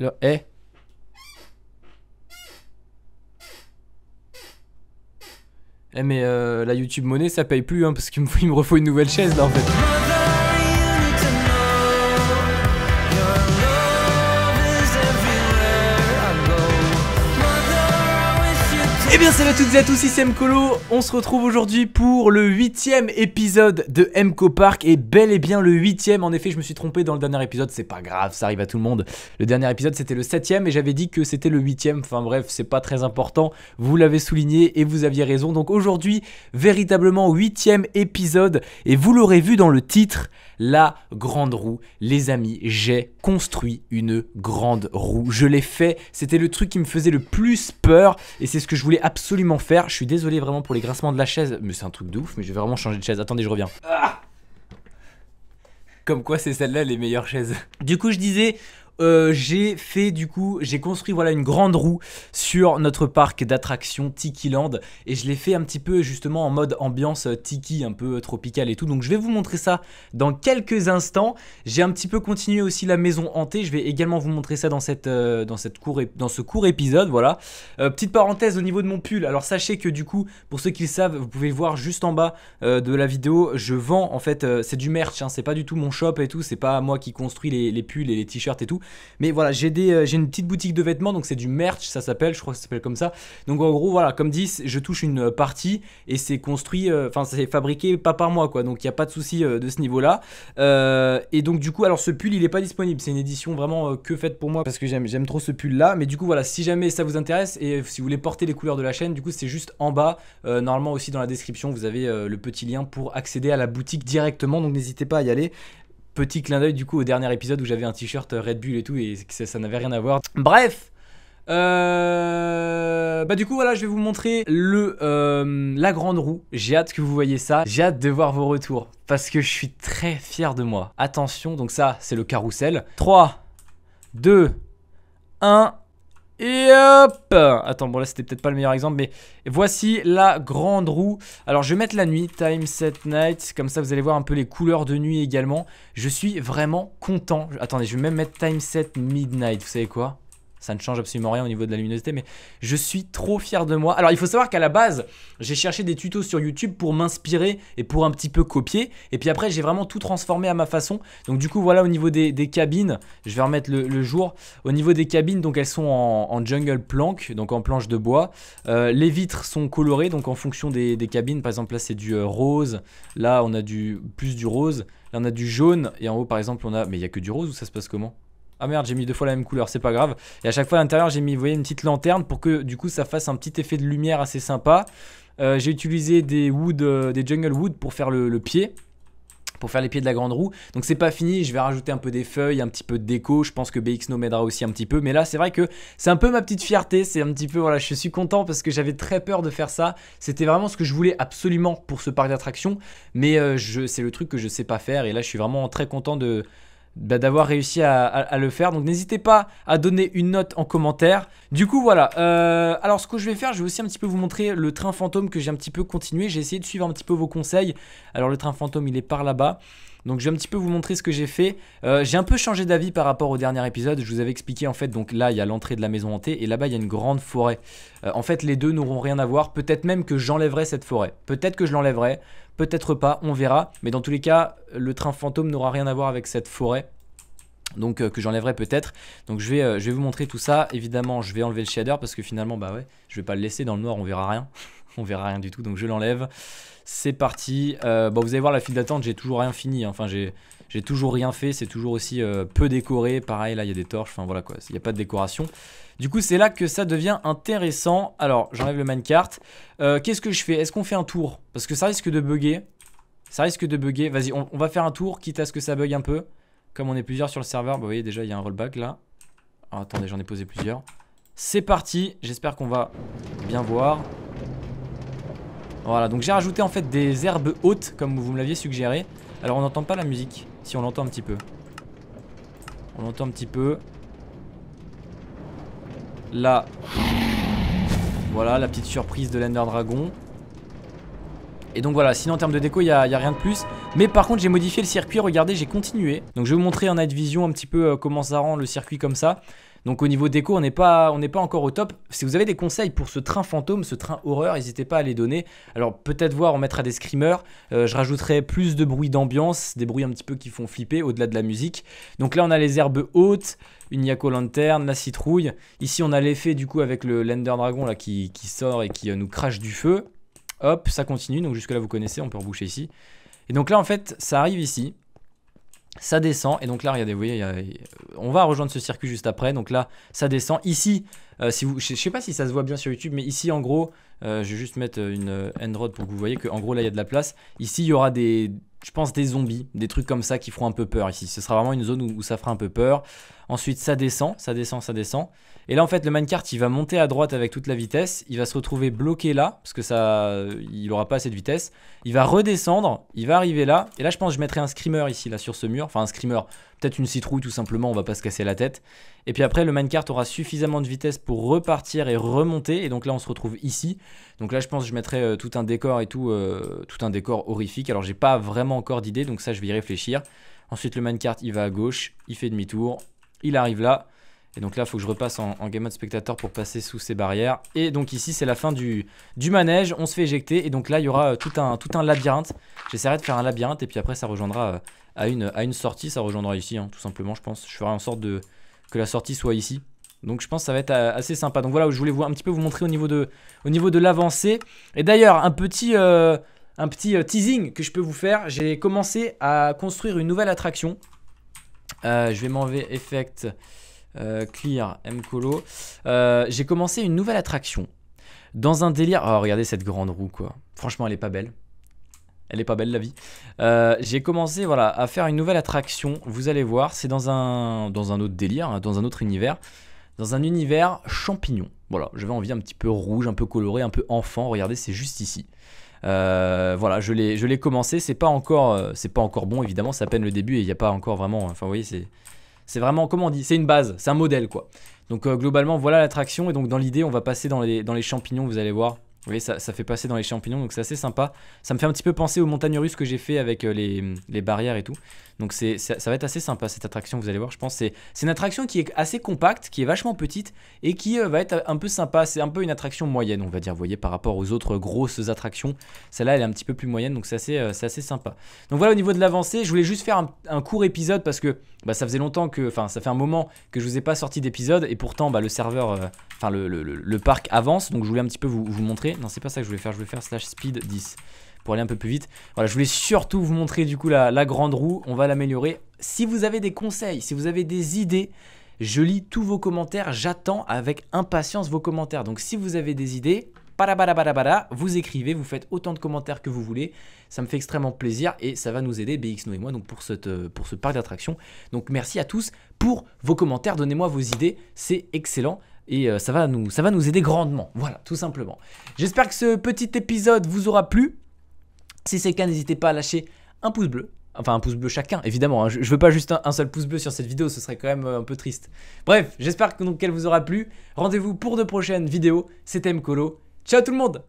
Eh. eh. mais euh, la YouTube monnaie ça paye plus hein, parce qu'il me, me refaut une nouvelle chaise là en fait. Et eh bien salut à toutes et à tous, ici Mkolo, on se retrouve aujourd'hui pour le huitième épisode de Mco Park et bel et bien le huitième, en effet je me suis trompé dans le dernier épisode, c'est pas grave, ça arrive à tout le monde. Le dernier épisode c'était le septième et j'avais dit que c'était le huitième, enfin bref c'est pas très important, vous l'avez souligné et vous aviez raison, donc aujourd'hui véritablement huitième épisode et vous l'aurez vu dans le titre, la grande roue. Les amis, j'ai construit une grande roue. Je l'ai fait, c'était le truc qui me faisait le plus peur et c'est ce que je voulais absolument faire. Je suis désolé vraiment pour les grincements de la chaise, mais c'est un truc de ouf, mais je vais vraiment changer de chaise. Attendez, je reviens. Ah Comme quoi c'est celle-là les meilleures chaises. Du coup je disais, euh, j'ai fait du coup, j'ai construit voilà une grande roue sur notre parc d'attractions Tiki Land et je l'ai fait un petit peu justement en mode ambiance euh, tiki, un peu euh, tropical et tout. Donc je vais vous montrer ça dans quelques instants. J'ai un petit peu continué aussi la maison hantée. Je vais également vous montrer ça dans cette dans cette dans ce court épisode. Voilà. petite parenthèse au niveau de mon pull. Alors sachez que du coup, pour ceux qui le savent, vous pouvez le voir juste en bas de la vidéo. Je vends en fait, c'est du merch. Hein. c'est pas du tout mon shop et tout. C'est pas moi qui construis les pulls et les t-shirts et tout. Mais voilà, j'ai des, euh, une petite boutique de vêtements, donc c'est du merch, ça s'appelle, je crois que ça s'appelle comme ça. Donc en gros, voilà, comme dit, je touche une euh, partie et c'est construit, euh, enfin c'est fabriqué pas par moi, quoi. Donc il n'y a pas de souci de ce niveau-là. et donc du coup, alors ce pull, il est pas disponible. C'est une édition vraiment que faite pour moi parce que j'aime, j'aime trop ce pull-là. Mais du coup, voilà, si jamais ça vous intéresse et si vous voulez porter les couleurs de la chaîne, du coup, c'est juste en bas. normalement aussi dans la description, vous avez le petit lien pour accéder à la boutique directement. Donc n'hésitez pas à y aller. Petit clin d'œil du coup au dernier épisode où j'avais un t-shirt Red Bull et tout et ça, ça n'avait rien à voir. Bref, euh, Bah du coup voilà je vais vous montrer le euh, la grande roue J'ai hâte que vous voyez ça J'ai hâte de voir vos retours Parce que je suis très fier de moi Attention donc ça c'est le carrousel 3 2 1 et hop Attends, bon là c'était peut-être pas le meilleur exemple, mais voici la grande roue. Alors je vais mettre la nuit, time set night, comme ça vous allez voir un peu les couleurs de nuit également. Je suis vraiment content. Attendez, je vais même mettre time set midnight, vous savez quoi ça ne change absolument rien au niveau de la luminosité, mais je suis trop fier de moi. Alors il faut savoir qu'à la base, j'ai cherché des tutos sur YouTube pour m'inspirer et pour un petit peu copier, et puis après j'ai vraiment tout transformé à ma façon. Donc du coup voilà au niveau des, cabines, je vais remettre le, jour, au niveau des cabines, donc elles sont en, jungle plank, donc en planche de bois. Euh, les vitres sont colorées, donc en fonction des, cabines, par exemple là c'est du euh, rose, là on a du plus du rose, là on a du jaune, et en haut par exemple on a... Mais il n'y a que du rose ou ça se passe comment ah merde, j'ai mis deux fois la même couleur, c'est pas grave. Et à chaque fois à l'intérieur, j'ai mis, voyez, une petite lanterne pour que du coup ça fasse un petit effet de lumière assez sympa. Euh, j'ai utilisé des wood, euh, des jungle wood pour faire le, pied pour faire les pieds de la grande roue. Donc c'est pas fini, je vais rajouter un peu des feuilles, un petit peu de déco, je pense que no m'aidera aussi un petit peu, mais là c'est vrai que c'est un peu ma petite fierté, c'est un petit peu, voilà, je suis content parce que j'avais très peur de faire ça, c'était vraiment ce que je voulais absolument pour ce parc d'attractions, mais euh, je, c'est le truc que je sais pas faire et là je suis vraiment très content de, bah, d'avoir réussi à, le faire. Donc n'hésitez pas à donner une note en commentaire. Du coup voilà, euh, alors ce que je vais faire, je vais aussi un petit peu vous montrer le train fantôme que j'ai un petit peu continué. J'ai essayé de suivre un petit peu vos conseils. Alors le train fantôme il est par là-bas. Donc je vais un petit peu vous montrer ce que j'ai fait. Euh, j'ai un peu changé d'avis par rapport au dernier épisode. Je vous avais expliqué en fait, donc là il y a l'entrée de la maison hantée et là-bas il y a une grande forêt. Euh, en fait les deux n'auront rien à voir. Peut-être même que j'enlèverai cette forêt. Peut-être que je l'enlèverai. Peut-être pas, on verra. Mais dans tous les cas, le train fantôme n'aura rien à voir avec cette forêt donc euh, que j'enlèverai peut-être. Donc je vais, euh, je vais vous montrer tout ça. Évidemment, je vais enlever le shader parce que finalement, bah ouais, je vais pas le laisser dans le noir, on verra rien. on verra rien du tout, donc je l'enlève. C'est parti. Euh, bon, vous allez voir la file d'attente, j'ai toujours rien fini. Enfin, j'ai toujours rien fait. C'est toujours aussi peu décoré. Pareil, là, il y a des torches. Enfin, voilà quoi. Il n'y a pas de décoration. Du coup, c'est là que ça devient intéressant. Alors, j'enlève le minecart. Qu'est-ce que je fais Est-ce qu'on fait un tour Parce que ça risque de bugger. Ça risque de bugger. Vas-y, on, on va faire un tour, quitte à ce que ça bug un peu. Comme on est plusieurs sur le serveur, bah, vous voyez déjà il y a un rollback là. Ah, attendez, j'en ai posé plusieurs. C'est parti, j'espère qu'on va bien voir. Voilà, donc j'ai rajouté en fait des herbes hautes comme vous me l'aviez suggéré. Alors on n'entend pas la musique, si on l'entend un petit peu. On l'entend un petit peu. Là, voilà la petite surprise de l'Ender Dragon. Et donc voilà, sinon en termes de déco, il n'y a, rien de plus. Mais par contre, j'ai modifié le circuit, regardez, j'ai continué. Donc je vais vous montrer en night vision un petit peu euh, comment ça rend le circuit comme ça. Donc au niveau déco, on n'est pas, on pas encore au top. Si vous avez des conseils pour ce train fantôme, ce train horreur, n'hésitez pas à les donner. Alors peut-être voir, on mettra des screamers. Euh, je rajouterai plus de bruit d'ambiance, des bruits un petit peu qui font flipper au-delà de la musique. Donc là, on a les herbes hautes, une Yako lanterne, la citrouille. Ici, on a l'effet du coup avec le Lender Dragon là, qui, sort et qui euh, nous crache du feu. Hop, ça continue. Donc jusque-là, vous connaissez, on peut reboucher ici. Et donc là, en fait, ça arrive ici. Ça descend. Et donc là, regardez, vous voyez, y a, on va rejoindre ce circuit juste après. Donc là, ça descend. Ici, euh, si vous, je sais pas si ça se voit bien sur YouTube, mais ici, en gros, euh, je vais juste mettre une end-road pour que vous voyez qu'en gros, là, il y a de la place. Ici, il y aura des, je pense, des zombies, des trucs comme ça qui feront un peu peur ici. Ce sera vraiment une zone où ça fera un peu peur. Ensuite, ça descend, ça descend, ça descend. Et là, en fait, le minecart, il va monter à droite avec toute la vitesse. Il va se retrouver bloqué là, parce que ça, euh, il n'aura pas assez de vitesse. Il va redescendre, il va arriver là. Et là, je pense que je mettrai un screamer ici, là, sur ce mur. Enfin, un screamer, peut-être une citrouille, tout simplement, on va pas se casser la tête. Et puis après, le minecart aura suffisamment de vitesse pour repartir et remonter. Et donc là, on se retrouve ici. Donc là, je pense que je mettrai euh, tout un décor et tout, euh, tout un décor horrifique. Alors, j'ai pas vraiment encore d'idée, donc ça, je vais y réfléchir. Ensuite, le minecart, il va à gauche, il fait demi-tour, il arrive là. Et donc là, il faut que je repasse en, en, game mode spectateur pour passer sous ces barrières. Et donc ici, c'est la fin du, du, manège. On se fait éjecter. Et donc là, il y aura euh, tout un, tout un labyrinthe. J'essaierai de faire un labyrinthe. Et puis après, ça rejoindra euh, à une, à une sortie. Ça rejoindra ici, hein, tout simplement, je pense. Je ferai en sorte de, que la sortie soit ici. Donc je pense que ça va être euh, assez sympa. Donc voilà, je voulais vous, un petit peu vous montrer au niveau de, au niveau de l'avancée. Et d'ailleurs, un petit... un petit teasing que je peux vous faire, j'ai commencé à construire une nouvelle attraction euh, je vais m'enlever Effect, euh, Clear, Mcolo. Euh, j'ai commencé une nouvelle attraction. Dans un délire... Oh, regardez cette grande roue, quoi. Franchement, elle est pas belle. Elle est pas belle la vie. J'ai commencé voilà, à faire une nouvelle attraction. Vous allez voir, c'est dans un, dans un autre délire, hein, dans un autre univers. Dans un univers champignon. Voilà, j'avais envie un petit peu rouge, un peu coloré, un peu enfant. Regardez, c'est juste ici. Euh, voilà, je l'ai, je l'ai commencé. C'est pas encore, euh, c'est pas encore bon évidemment. C'est à peine le début et il n'y a pas encore vraiment. Euh, enfin, vous voyez, c'est, c'est vraiment comment on dit, c'est une base, c'est un modèle quoi. Donc globalement, voilà l'attraction. Et donc dans l'idée, on va passer dans les, dans les champignons. Vous allez voir. Vous voyez, ça, ça fait passer dans les champignons, donc c'est assez sympa. Ça me fait un petit peu penser aux montagnes russes que j'ai fait avec les, les barrières et tout. Donc c'est, ça, va être assez sympa cette attraction, vous allez voir, je pense. C'est, c'est une attraction qui est assez compacte, qui est vachement petite et qui euh, va être un peu sympa. C'est un peu une attraction moyenne, on va dire, vous voyez, par rapport aux autres grosses attractions. Celle-là, elle est un petit peu plus moyenne, donc c'est assez, euh, assez sympa. Donc voilà, au niveau de l'avancée, je voulais juste faire un, court épisode parce que bah, ça faisait longtemps que, enfin, ça fait un moment que je vous ai pas sorti d'épisode et pourtant, bah, le serveur, euh, enfin, le, parc avance, donc je voulais un petit peu vous, vous montrer. Non, c'est pas ça que je voulais faire, je voulais faire slash speed 10 pour aller un peu plus vite. Voilà, je voulais surtout vous montrer du coup la, grande roue, on va l'améliorer. Si vous avez des conseils, si vous avez des idées, je lis tous vos commentaires, j'attends avec impatience vos commentaires. Donc si vous avez des idées, vous écrivez, vous faites autant de commentaires que vous voulez. Ça me fait extrêmement plaisir et ça va nous aider, nous et moi, donc pour, euh, pour ce parc d'attractions. Donc merci à tous pour vos commentaires, donnez-moi vos idées, c'est excellent. Et euh, ça va, nous, ça va nous aider grandement, voilà, tout simplement. J'espère que ce petit épisode vous aura plu. Si c'est le cas, n'hésitez pas à lâcher un pouce bleu. Enfin, un pouce bleu chacun, évidemment. Hein. Je, ne veux pas juste un, seul pouce bleu sur cette vidéo, ce serait quand même euh, un peu triste. Bref, j'espère qu'elle vous aura plu. Rendez-vous pour de prochaines vidéos. C'était Mkolo. Ciao tout le monde